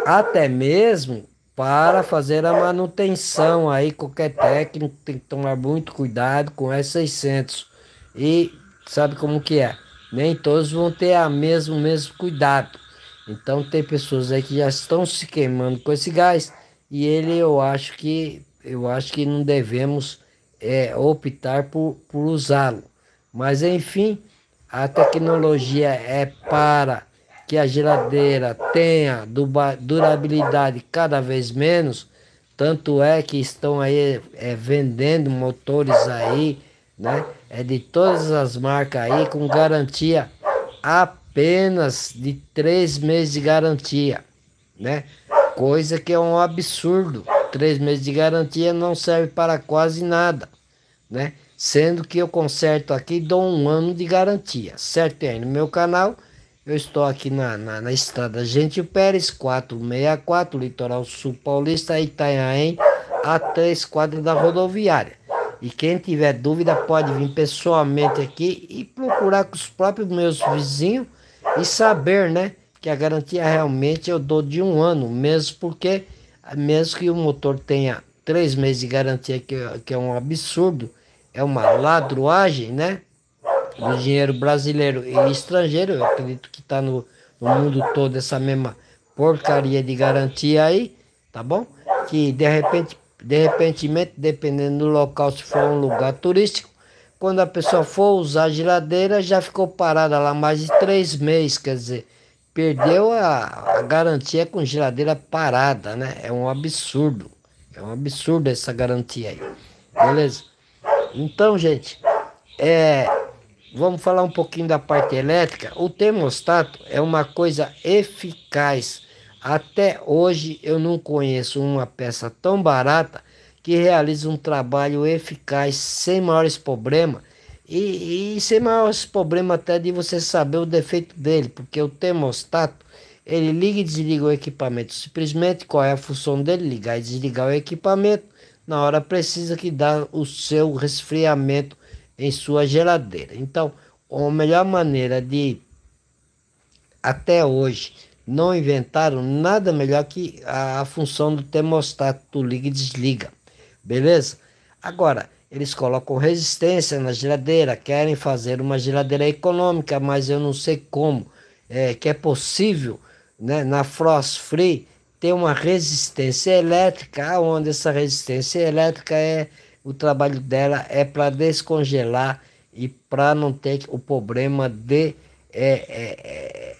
até mesmo para fazer a manutenção aí, qualquer técnico tem que tomar muito cuidado com S600. E sabe como que é? Nem todos vão ter a mesmo, mesmo cuidado. Então tem pessoas aí que já estão se queimando com esse gás e ele eu acho que eu acho que não devemos é, optar por, por usá-lo. Mas enfim, a tecnologia é para que a geladeira tenha durabilidade cada vez menos, tanto é que estão aí é, vendendo motores aí, né? É de todas as marcas aí com garantia apenas de três meses de garantia, né? Coisa que é um absurdo. Três meses de garantia não serve para quase nada, né? Sendo que eu conserto aqui dou um ano de garantia, certo? Aí no meu canal eu estou aqui na, na, na estrada Gente Pérez, 464, Litoral Sul Paulista, Itanhaém, a três quadras da rodoviária. E quem tiver dúvida pode vir pessoalmente aqui e procurar com os próprios meus vizinhos e saber, né? Que a garantia realmente eu dou de um ano, mesmo porque, mesmo que o motor tenha três meses de garantia, que, é, que é um absurdo, é uma ladruagem, né? do dinheiro brasileiro e estrangeiro. Eu acredito que está no, no mundo todo essa mesma porcaria de garantia aí, tá bom? Que de repente, de repentemente, dependendo do local, se for um lugar turístico, quando a pessoa for usar a geladeira, já ficou parada lá mais de três meses, quer dizer, perdeu a, a garantia com geladeira parada, né? É um absurdo. É um absurdo essa garantia aí. Beleza? Então, gente, é, vamos falar um pouquinho da parte elétrica. O termostato é uma coisa eficaz. Até hoje eu não conheço uma peça tão barata que realiza um trabalho eficaz sem maiores problemas e, e sem maiores problemas até de você saber o defeito dele, porque o termostato ele liga e desliga o equipamento. Simplesmente qual é a função dele? Ligar e desligar o equipamento na hora precisa que dá o seu resfriamento em sua geladeira. Então, a melhor maneira de até hoje não inventaram nada melhor que a, a função do termostato, liga e desliga. Beleza? Agora, eles colocam resistência na geladeira, querem fazer uma geladeira econômica, mas eu não sei como é, que é possível né, na frost free ter uma resistência elétrica, onde essa resistência elétrica é o trabalho dela é para descongelar e para não ter o problema de é, é, é,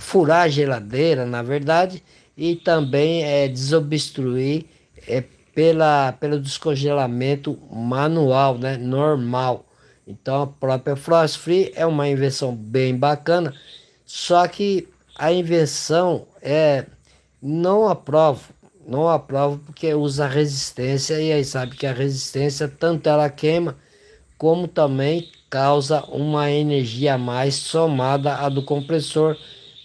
furar a geladeira, na verdade, e também é, desobstruir é, pela, pelo descongelamento manual, né, normal. Então a própria Frost Free é uma invenção bem bacana, só que a invenção é não aprovo, não aprovo porque usa resistência e aí sabe que a resistência tanto ela queima como também causa uma energia a mais somada à do compressor,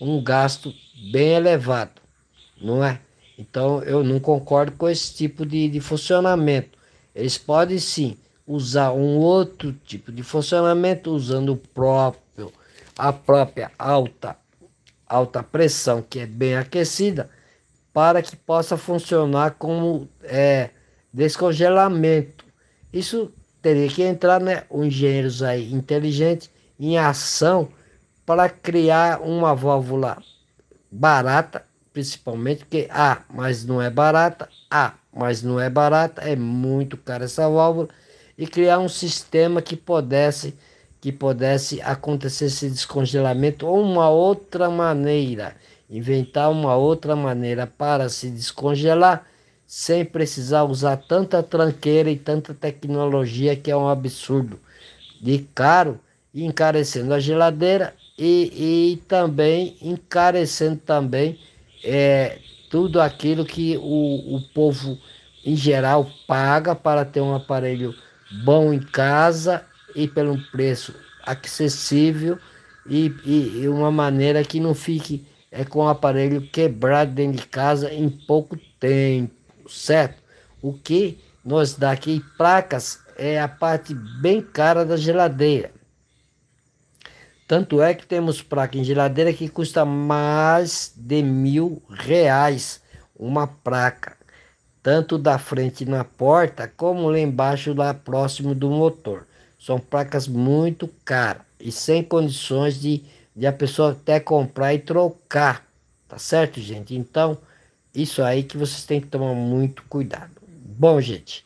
um gasto bem elevado, não é? Então eu não concordo com esse tipo de, de funcionamento. Eles podem sim usar um outro tipo de funcionamento usando o próprio a própria alta alta pressão que é bem aquecida para que possa funcionar como é, descongelamento. Isso teria que entrar né, os engenheiros aí inteligentes em ação para criar uma válvula barata, principalmente porque A, ah, mas não é barata, A, ah, mas não é barata, é muito cara essa válvula e criar um sistema que pudesse que pudesse acontecer esse descongelamento ou uma outra maneira inventar uma outra maneira para se descongelar sem precisar usar tanta tranqueira e tanta tecnologia que é um absurdo de caro, encarecendo a geladeira e, e também encarecendo também é, tudo aquilo que o, o povo em geral paga para ter um aparelho bom em casa e pelo preço acessível e, e, e uma maneira que não fique é com o aparelho quebrado dentro de casa em pouco tempo, certo? O que nós dá aqui placas é a parte bem cara da geladeira. Tanto é que temos placa em geladeira que custa mais de mil reais uma placa, tanto da frente na porta como lá embaixo, lá próximo do motor. São placas muito caras e sem condições de de a pessoa até comprar e trocar, tá certo, gente? Então, isso aí que vocês têm que tomar muito cuidado. Bom, gente,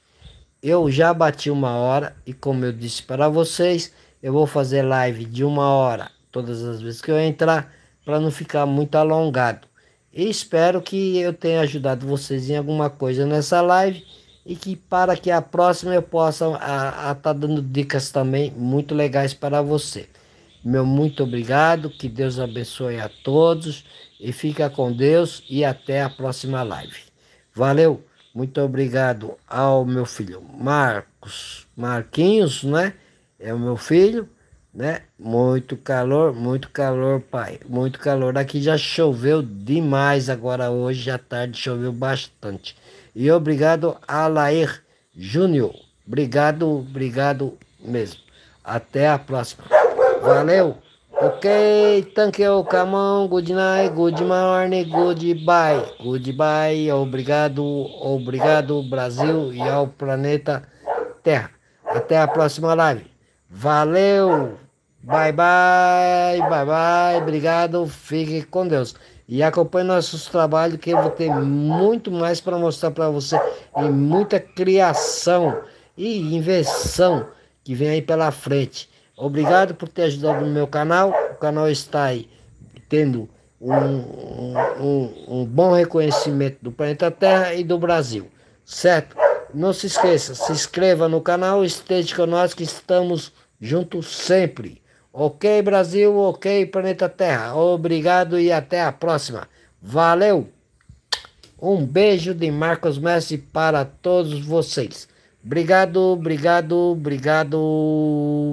eu já bati uma hora e como eu disse para vocês, eu vou fazer live de uma hora todas as vezes que eu entrar para não ficar muito alongado. E espero que eu tenha ajudado vocês em alguma coisa nessa live e que para que a próxima eu possa estar tá dando dicas também muito legais para você. Meu muito obrigado, que Deus abençoe a todos e fica com Deus e até a próxima live. Valeu, muito obrigado ao meu filho Marcos, Marquinhos, né? É o meu filho, né? Muito calor, muito calor, pai, muito calor. Aqui já choveu demais agora hoje à tarde, choveu bastante. E obrigado a Laer Júnior. Obrigado, obrigado mesmo. Até a próxima. Valeu! Ok, thank you, come on, good night, good morning, goodbye, goodbye, obrigado, obrigado Brasil e ao planeta Terra. Até a próxima live. Valeu, bye bye, bye bye, obrigado, fique com Deus. E acompanhe nossos trabalhos que eu vou ter muito mais para mostrar para você e muita criação e invenção que vem aí pela frente. Obrigado por ter ajudado no meu canal. O canal está aí tendo um, um, um bom reconhecimento do planeta Terra e do Brasil, certo? Não se esqueça, se inscreva no canal, esteja conosco, que estamos juntos sempre. Ok, Brasil, ok, planeta Terra. Obrigado e até a próxima. Valeu! Um beijo de Marcos Messi para todos vocês. Obrigado, obrigado, obrigado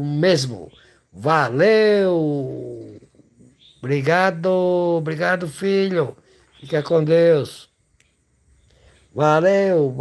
mesmo. Valeu! Obrigado, obrigado, filho. Fica com Deus. Valeu!